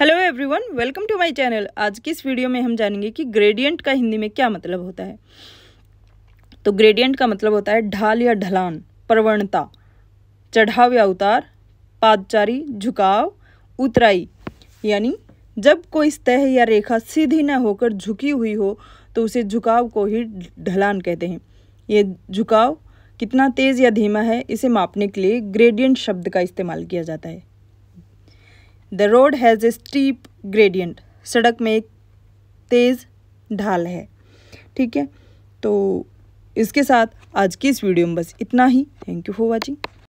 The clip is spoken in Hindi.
hello everyone welcome to my channel आज की इस वीडियो में हम जानेंगे कि ग्रेडियंट का हिंदी में क्या मतलब होता है तो ग्रेडियंट का मतलब होता है ढाल या ढलान प्रवणता चढ़ाव या उतार पादचारी झुकाव उतराई यानी जब कोई सतह या रेखा सीधी न होकर झुकी हुई हो तो उसे झुकाव को ही ढलान कहते हैं ये झुकाव कितना तेज़ या धीमा है इसे मापने के लिए ग्रेडियंट शब्द का इस्तेमाल किया जाता है the road has a steep gradient सड़क में एक तेज़ ढाल है ठीक है तो इसके साथ आज की इस वीडियो में बस इतना ही थैंक यू फॉर वॉचिंग